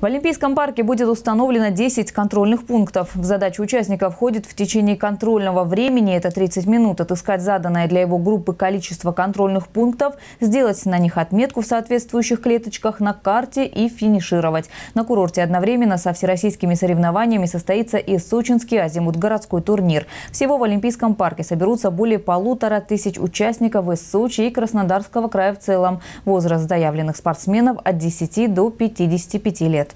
В Олимпийском парке будет установлено 10 контрольных пунктов. В задачу участника входит в течение контрольного времени, это 30 минут, отыскать заданное для его группы количество контрольных пунктов, сделать на них отметку в соответствующих клеточках на карте и финишировать. На курорте одновременно со всероссийскими соревнованиями состоится и сочинский азимут городской турнир. Всего в Олимпийском парке соберутся более полутора тысяч участников из Сочи и Краснодарского края в целом. Возраст заявленных спортсменов от 10 до 55 лет.